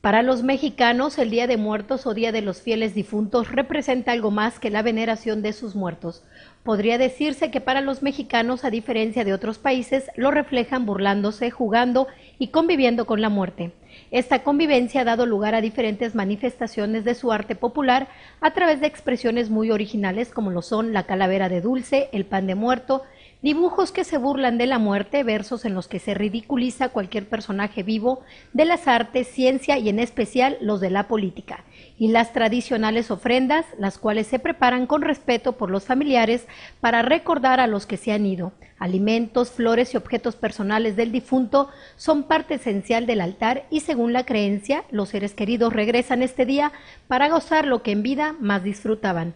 Para los mexicanos, el Día de Muertos o Día de los Fieles Difuntos representa algo más que la veneración de sus muertos. Podría decirse que para los mexicanos, a diferencia de otros países, lo reflejan burlándose, jugando y conviviendo con la muerte. Esta convivencia ha dado lugar a diferentes manifestaciones de su arte popular a través de expresiones muy originales como lo son la calavera de dulce, el pan de muerto, dibujos que se burlan de la muerte, versos en los que se ridiculiza cualquier personaje vivo de las artes, ciencia y en especial los de la política, y las tradicionales ofrendas, las cuales se preparan con respeto por los familiares para recordar a los que se han ido. Alimentos, flores y objetos personales del difunto son parte esencial del altar y según la creencia, los seres queridos regresan este día para gozar lo que en vida más disfrutaban.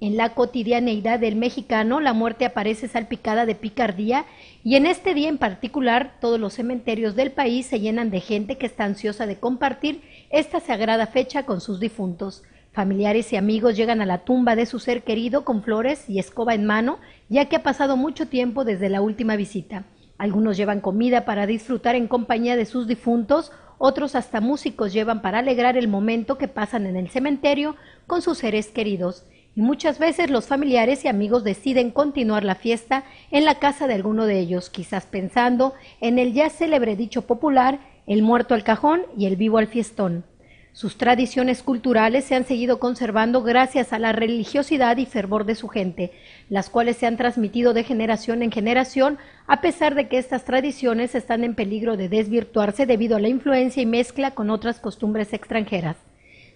En la cotidianeidad del mexicano, la muerte aparece salpicada de picardía y en este día en particular, todos los cementerios del país se llenan de gente que está ansiosa de compartir esta sagrada fecha con sus difuntos. Familiares y amigos llegan a la tumba de su ser querido con flores y escoba en mano, ya que ha pasado mucho tiempo desde la última visita. Algunos llevan comida para disfrutar en compañía de sus difuntos, otros hasta músicos llevan para alegrar el momento que pasan en el cementerio con sus seres queridos. Y muchas veces los familiares y amigos deciden continuar la fiesta en la casa de alguno de ellos, quizás pensando en el ya célebre dicho popular, el muerto al cajón y el vivo al fiestón. Sus tradiciones culturales se han seguido conservando gracias a la religiosidad y fervor de su gente, las cuales se han transmitido de generación en generación, a pesar de que estas tradiciones están en peligro de desvirtuarse debido a la influencia y mezcla con otras costumbres extranjeras.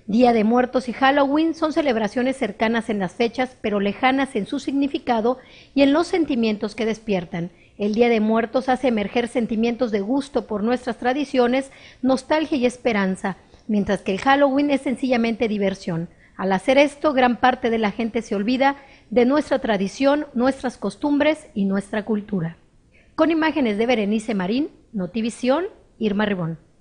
Día de Muertos y Halloween son celebraciones cercanas en las fechas, pero lejanas en su significado y en los sentimientos que despiertan. El Día de Muertos hace emerger sentimientos de gusto por nuestras tradiciones, nostalgia y esperanza mientras que el Halloween es sencillamente diversión. Al hacer esto, gran parte de la gente se olvida de nuestra tradición, nuestras costumbres y nuestra cultura. Con imágenes de Berenice Marín, Notivisión, Irma Ribón.